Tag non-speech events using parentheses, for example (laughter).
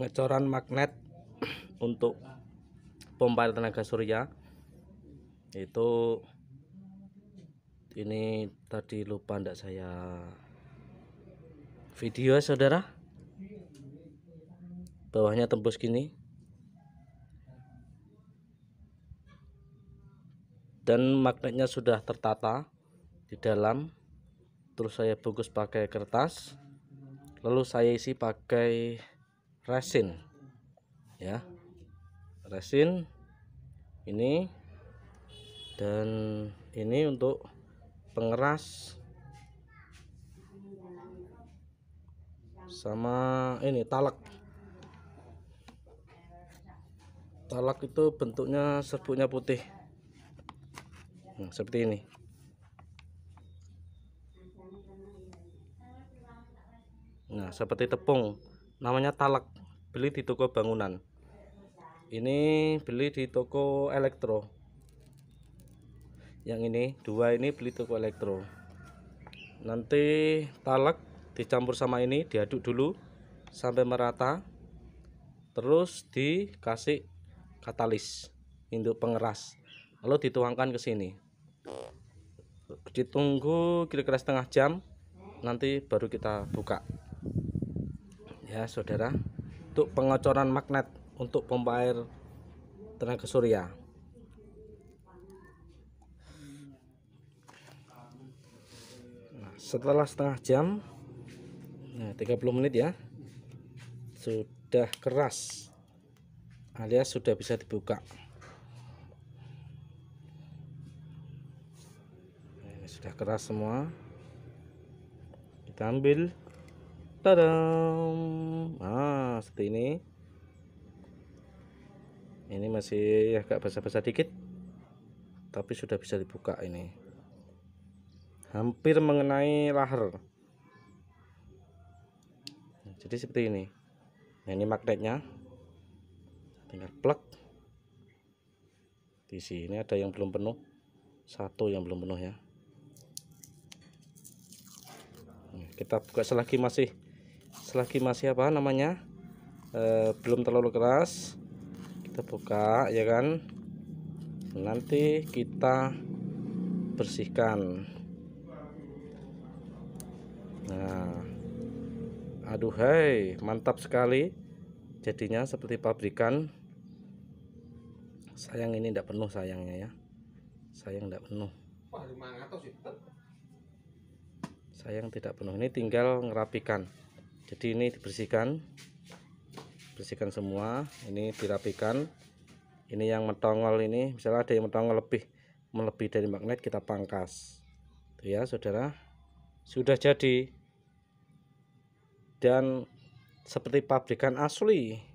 pengecoran magnet (clears throat) untuk pompa tenaga surya itu ini tadi lupa ndak saya video saudara bawahnya tembus gini dan magnetnya sudah tertata di dalam terus saya bungkus pakai kertas lalu saya isi pakai resin ya resin ini dan ini untuk pengeras sama ini talak talak itu bentuknya serbuknya putih nah, seperti ini nah seperti tepung namanya talak beli di toko bangunan ini beli di toko elektro yang ini dua ini beli toko elektro nanti talak dicampur sama ini diaduk dulu sampai merata terus dikasih katalis induk pengeras lalu dituangkan ke sini ditunggu kira-kira setengah jam nanti baru kita buka ya saudara untuk pengocoran magnet untuk pompa air tenaga surya nah, setelah setengah jam nah ya, 30 menit ya sudah keras alias sudah bisa dibuka nah, sudah keras semua kita ambil Tadam. Nah, seperti ini. Ini masih agak basah-basah dikit. Tapi sudah bisa dibuka ini. Hampir mengenai lahar. jadi seperti ini. Nah, ini magnetnya. Tinggal plug. Di sini ada yang belum penuh. Satu yang belum penuh ya. kita buka selagi masih selagi masih apa namanya e, belum terlalu keras kita buka ya kan nanti kita bersihkan nah aduhai mantap sekali jadinya seperti pabrikan sayang ini tidak penuh sayangnya ya sayang tidak penuh sayang tidak penuh ini tinggal ngerapikan jadi ini dibersihkan bersihkan semua ini dirapikan ini yang metongol ini misalnya ada yang metongol lebih melebih dari magnet kita pangkas itu ya saudara sudah jadi dan seperti pabrikan asli